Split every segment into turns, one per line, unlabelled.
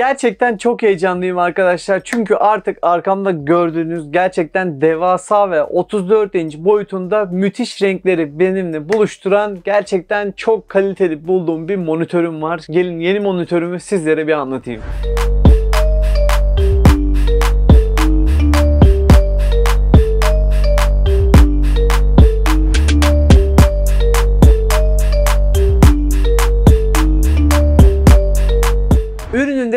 Gerçekten çok heyecanlıyım arkadaşlar. Çünkü artık arkamda gördüğünüz gerçekten devasa ve 34 inç boyutunda müthiş renkleri benimle buluşturan gerçekten çok kaliteli bulduğum bir monitörüm var. Gelin yeni monitörümü sizlere bir anlatayım.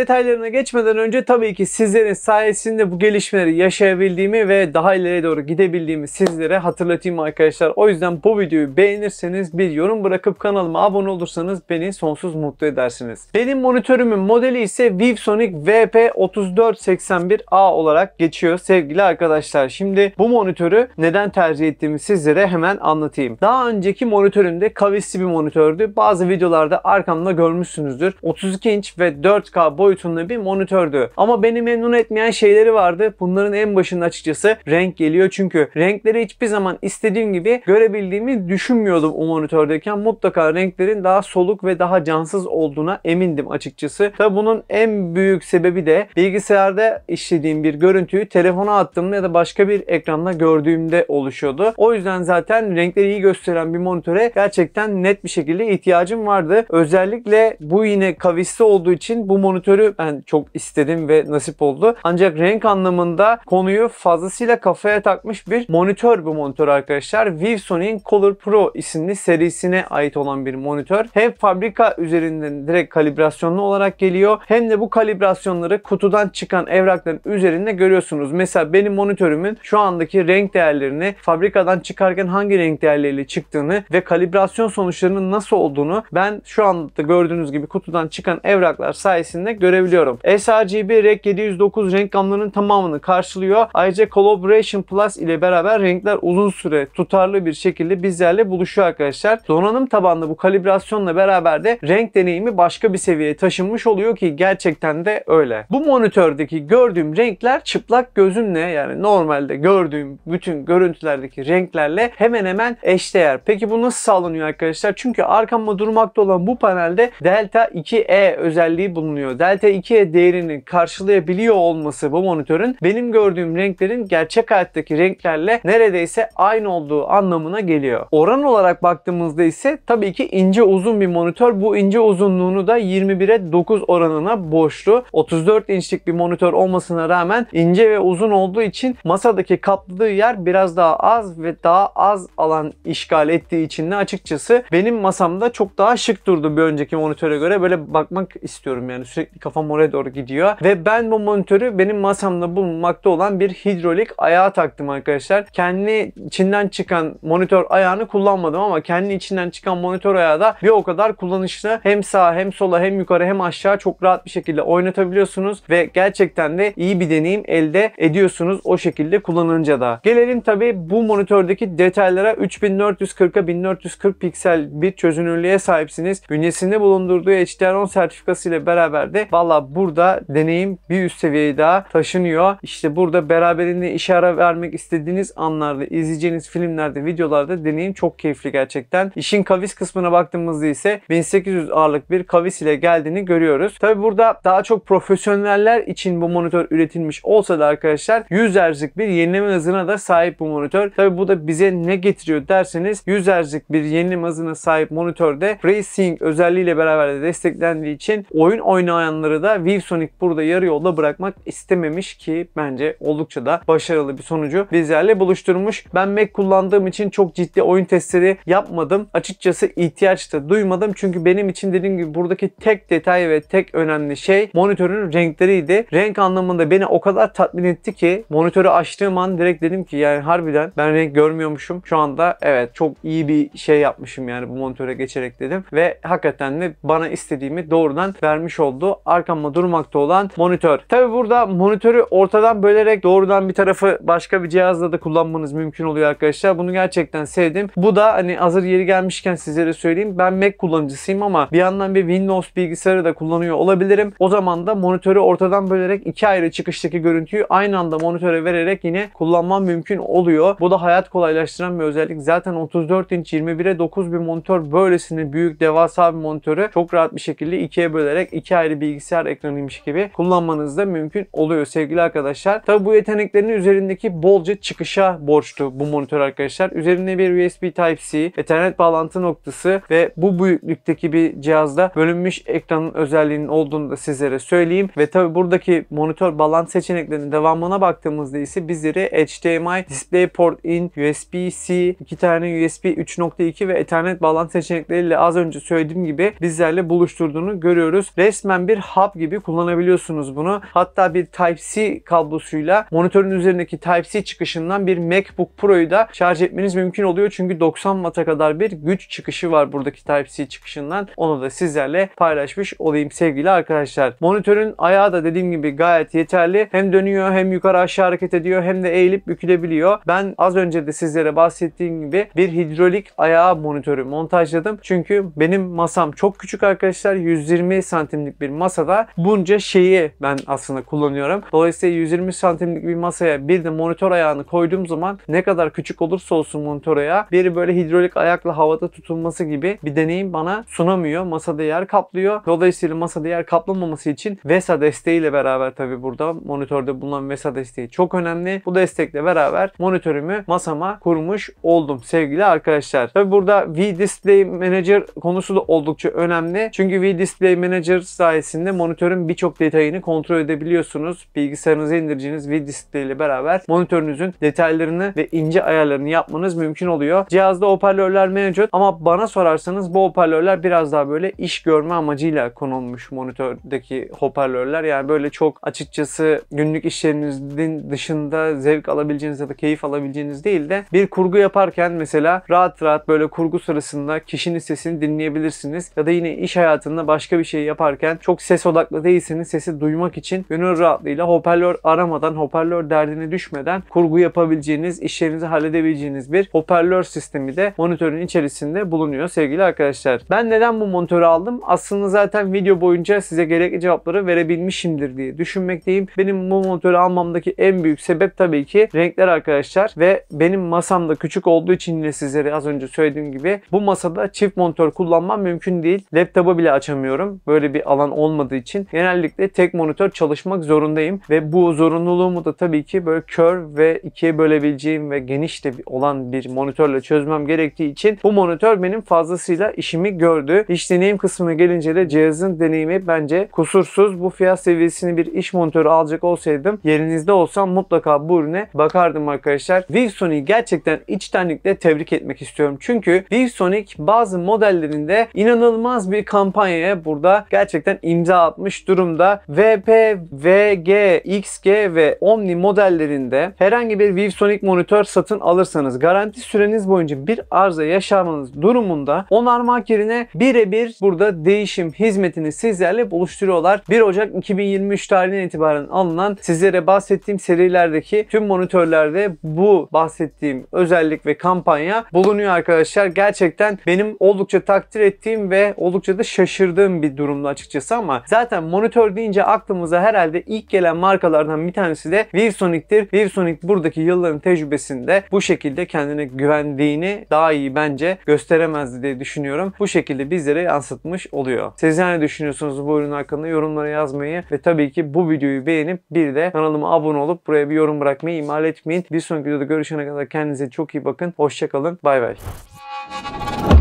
detaylarına geçmeden önce tabii ki sizlerin sayesinde bu gelişmeleri yaşayabildiğimi ve daha ileriye doğru gidebildiğimi sizlere hatırlatayım arkadaşlar. O yüzden bu videoyu beğenirseniz bir yorum bırakıp kanalıma abone olursanız beni sonsuz mutlu edersiniz. Benim monitörümün modeli ise VivSonic VP3481A olarak geçiyor sevgili arkadaşlar. Şimdi bu monitörü neden tercih ettiğimi sizlere hemen anlatayım. Daha önceki monitörümde kavisli bir monitördü. Bazı videolarda arkamda görmüşsünüzdür. 32 inç ve 4K boyutlu boyutunda bir monitördü. Ama beni memnun etmeyen şeyleri vardı. Bunların en başında açıkçası renk geliyor. Çünkü renkleri hiçbir zaman istediğim gibi görebildiğimi düşünmüyordum o monitördeyken. Mutlaka renklerin daha soluk ve daha cansız olduğuna emindim açıkçası. Tabi bunun en büyük sebebi de bilgisayarda işlediğim bir görüntüyü telefona attığımda ya da başka bir ekranda gördüğümde oluşuyordu. O yüzden zaten renkleri iyi gösteren bir monitöre gerçekten net bir şekilde ihtiyacım vardı. Özellikle bu yine kavisli olduğu için bu monitörü ötürü ben çok istedim ve nasip oldu. Ancak renk anlamında konuyu fazlasıyla kafaya takmış bir monitör bu monitör arkadaşlar. Vivsoni'nin Color Pro isimli serisine ait olan bir monitör. Hem fabrika üzerinden direkt kalibrasyonlu olarak geliyor hem de bu kalibrasyonları kutudan çıkan evrakların üzerinde görüyorsunuz. Mesela benim monitörümün şu andaki renk değerlerini fabrikadan çıkarken hangi renk değerleriyle çıktığını ve kalibrasyon sonuçlarının nasıl olduğunu ben şu anda gördüğünüz gibi kutudan çıkan evraklar sayesinde görebiliyorum görebiliyorum. sRGB REC 709 renk gamlarının tamamını karşılıyor. Ayrıca Collaboration Plus ile beraber renkler uzun süre tutarlı bir şekilde bizlerle buluşuyor arkadaşlar. Donanım tabanlı bu kalibrasyonla beraber de renk deneyimi başka bir seviyeye taşınmış oluyor ki gerçekten de öyle. Bu monitördeki gördüğüm renkler çıplak gözümle yani normalde gördüğüm bütün görüntülerdeki renklerle hemen hemen eşdeğer. Peki bu nasıl sağlanıyor arkadaşlar? Çünkü arkamda durmakta olan bu panelde Delta 2E özelliği bulunuyor. Delta GT2'ye değerini karşılayabiliyor olması bu monitörün benim gördüğüm renklerin gerçek hayattaki renklerle neredeyse aynı olduğu anlamına geliyor. Oran olarak baktığımızda ise tabii ki ince uzun bir monitör. Bu ince uzunluğunu da 21'e 9 oranına borçlu. 34 inçlik bir monitör olmasına rağmen ince ve uzun olduğu için masadaki kapladığı yer biraz daha az ve daha az alan işgal ettiği için de açıkçası benim masamda çok daha şık durdu bir önceki monitöre göre. Böyle bakmak istiyorum yani sürekli kafamda kafam oraya doğru gidiyor. Ve ben bu monitörü benim masamda bulunmakta olan bir hidrolik ayağa taktım arkadaşlar. Kendi içinden çıkan monitör ayağını kullanmadım ama kendi içinden çıkan monitör ayağı da bir o kadar kullanışlı. Hem sağa hem sola hem yukarı hem aşağı çok rahat bir şekilde oynatabiliyorsunuz ve gerçekten de iyi bir deneyim elde ediyorsunuz o şekilde kullanınca da. Gelelim tabi bu monitördeki detaylara 3440'a 1440 piksel bir çözünürlüğe sahipsiniz. Bünyesinde bulundurduğu HDR10 sertifikası ile beraber de Valla burada deneyim bir üst seviyeye daha taşınıyor. İşte burada beraberinde işe ara vermek istediğiniz anlarda, izleyeceğiniz filmlerde, videolarda deneyim çok keyifli gerçekten. İşin kavis kısmına baktığımızda ise 1800 ağırlık bir kavis ile geldiğini görüyoruz. Tabi burada daha çok profesyoneller için bu monitör üretilmiş olsa da arkadaşlar 100 Hz'lik bir yenileme hızına da sahip bu monitör. Tabi bu da bize ne getiriyor derseniz 100 Hz'lik bir yenileme hızına sahip monitörde Ray Sync özelliğiyle beraber de desteklendiği için oyun oynayanları Onları da Wilsonic burada yarı yolda bırakmak istememiş ki bence oldukça da başarılı bir sonucu bizlerle buluşturmuş. Ben Mac kullandığım için çok ciddi oyun testleri yapmadım. Açıkçası ihtiyaç da duymadım. Çünkü benim için dediğim gibi buradaki tek detay ve tek önemli şey monitörün renkleriydi. Renk anlamında beni o kadar tatmin etti ki monitörü açtığım an direkt dedim ki yani harbiden ben renk görmüyormuşum. Şu anda evet çok iyi bir şey yapmışım yani bu monitöre geçerek dedim. Ve hakikaten de bana istediğimi doğrudan vermiş oldu arkamda durmakta olan monitör. Tabi burada monitörü ortadan bölerek doğrudan bir tarafı başka bir cihazla da kullanmanız mümkün oluyor arkadaşlar. Bunu gerçekten sevdim. Bu da hani hazır yeri gelmişken sizlere söyleyeyim. Ben Mac kullanıcısıyım ama bir yandan bir Windows bilgisayarı da kullanıyor olabilirim. O zaman da monitörü ortadan bölerek iki ayrı çıkıştaki görüntüyü aynı anda monitöre vererek yine kullanmam mümkün oluyor. Bu da hayat kolaylaştıran bir özellik. Zaten 34 inç 21'e 9 bir monitör böylesine büyük devasa bir monitörü çok rahat bir şekilde ikiye bölerek iki ayrı bilgisayar bilgisayar ekranıymış gibi kullanmanız da mümkün oluyor sevgili arkadaşlar. Tabi bu yeteneklerinin üzerindeki bolca çıkışa borçlu bu monitör arkadaşlar. Üzerinde bir USB Type-C, Ethernet bağlantı noktası ve bu büyüklükteki bir cihazda bölünmüş ekranın özelliğinin olduğunu da sizlere söyleyeyim. Ve tabi buradaki monitör bağlantı seçeneklerinin devamına baktığımızda ise bizleri HDMI, DisplayPort in, USB-C, iki tane USB 3.2 ve Ethernet bağlantı seçenekleriyle az önce söylediğim gibi bizlerle buluşturduğunu görüyoruz. Resmen bir hub gibi kullanabiliyorsunuz bunu. Hatta bir Type-C kablosuyla monitörün üzerindeki Type-C çıkışından bir MacBook Pro'yu da şarj etmeniz mümkün oluyor. Çünkü 90 Watt'a kadar bir güç çıkışı var buradaki Type-C çıkışından. Onu da sizlerle paylaşmış olayım sevgili arkadaşlar. Monitörün ayağı da dediğim gibi gayet yeterli. Hem dönüyor hem yukarı aşağı hareket ediyor hem de eğilip bükülebiliyor. Ben az önce de sizlere bahsettiğim gibi bir hidrolik ayağı monitörü montajladım. Çünkü benim masam çok küçük arkadaşlar. 120 santimlik bir masa olmasa bunca şeyi ben aslında kullanıyorum. Dolayısıyla 120 santimlik bir masaya bir de monitör ayağını koyduğum zaman ne kadar küçük olursa olsun monitör ayağı bir böyle hidrolik ayakla havada tutulması gibi bir deneyim bana sunamıyor. Masada yer kaplıyor. Dolayısıyla masada yer kaplamaması için VESA desteğiyle beraber tabi burada monitörde bulunan VESA desteği çok önemli. Bu destekle beraber monitörümü masama kurmuş oldum sevgili arkadaşlar. Tabi burada V Display Manager konusu da oldukça önemli. Çünkü V Display Manager sayesinde monitörün birçok detayını kontrol edebiliyorsunuz. Bilgisayarınıza indireceğiniz V-Display ile beraber monitörünüzün detaylarını ve ince ayarlarını yapmanız mümkün oluyor. Cihazda hoparlörler mevcut ama bana sorarsanız bu hoparlörler biraz daha böyle iş görme amacıyla konulmuş monitördeki hoparlörler. Yani böyle çok açıkçası günlük işlerinizin dışında zevk alabileceğiniz ya da keyif alabileceğiniz değil de bir kurgu yaparken mesela rahat rahat böyle kurgu sırasında kişinin sesini dinleyebilirsiniz ya da yine iş hayatında başka bir şey yaparken çok ses ses odaklı değilseniz sesi duymak için gönül rahatlığıyla hoparlör aramadan, hoparlör derdine düşmeden kurgu yapabileceğiniz, işlerinizi halledebileceğiniz bir hoparlör sistemi de monitörün içerisinde bulunuyor sevgili arkadaşlar. Ben neden bu monitörü aldım? Aslında zaten video boyunca size gerekli cevapları verebilmişimdir diye düşünmekteyim. Benim bu monitörü almamdaki en büyük sebep tabii ki renkler arkadaşlar ve benim masamda küçük olduğu için yine sizlere az önce söylediğim gibi bu masada çift monitör kullanmam mümkün değil. Laptopu bile açamıyorum. Böyle bir alan olmadı olmadığı için genellikle tek monitör çalışmak zorundayım ve bu zorunluluğumu da tabii ki böyle kör ve ikiye bölebileceğim ve geniş de olan bir monitörle çözmem gerektiği için bu monitör benim fazlasıyla işimi gördü. İş deneyim kısmına gelince de cihazın deneyimi bence kusursuz. Bu fiyat seviyesini bir iş monitörü alacak olsaydım yerinizde olsam mutlaka bu ürüne bakardım arkadaşlar. Wilson'u gerçekten içtenlikle tebrik etmek istiyorum. Çünkü Wilsonic bazı modellerinde inanılmaz bir kampanyaya burada gerçekten imza atmış durumda. VP, VG, XG ve Omni modellerinde herhangi bir ViewSonic monitör satın alırsanız garanti süreniz boyunca bir arıza yaşamanız durumunda onarmak yerine birebir burada değişim hizmetini sizlerle buluşturuyorlar. 1 Ocak 2023 tarihinden itibaren alınan sizlere bahsettiğim serilerdeki tüm monitörlerde bu bahsettiğim özellik ve kampanya bulunuyor arkadaşlar. Gerçekten benim oldukça takdir ettiğim ve oldukça da şaşırdığım bir durumda açıkçası ama zaten monitör deyince aklımıza herhalde ilk gelen markalardan bir tanesi de Virsonic Virsonic buradaki yılların tecrübesinde bu şekilde kendine güvendiğini daha iyi bence gösteremezdi diye düşünüyorum. Bu şekilde bizlere yansıtmış oluyor. Siz yani düşünüyorsunuz bu ürün hakkında yorumlara yazmayı ve tabii ki bu videoyu beğenip bir de kanalıma abone olup buraya bir yorum bırakmayı ihmal etmeyin. Bir sonraki videoda görüşene kadar kendinize çok iyi bakın. Hoşçakalın. Bay bay.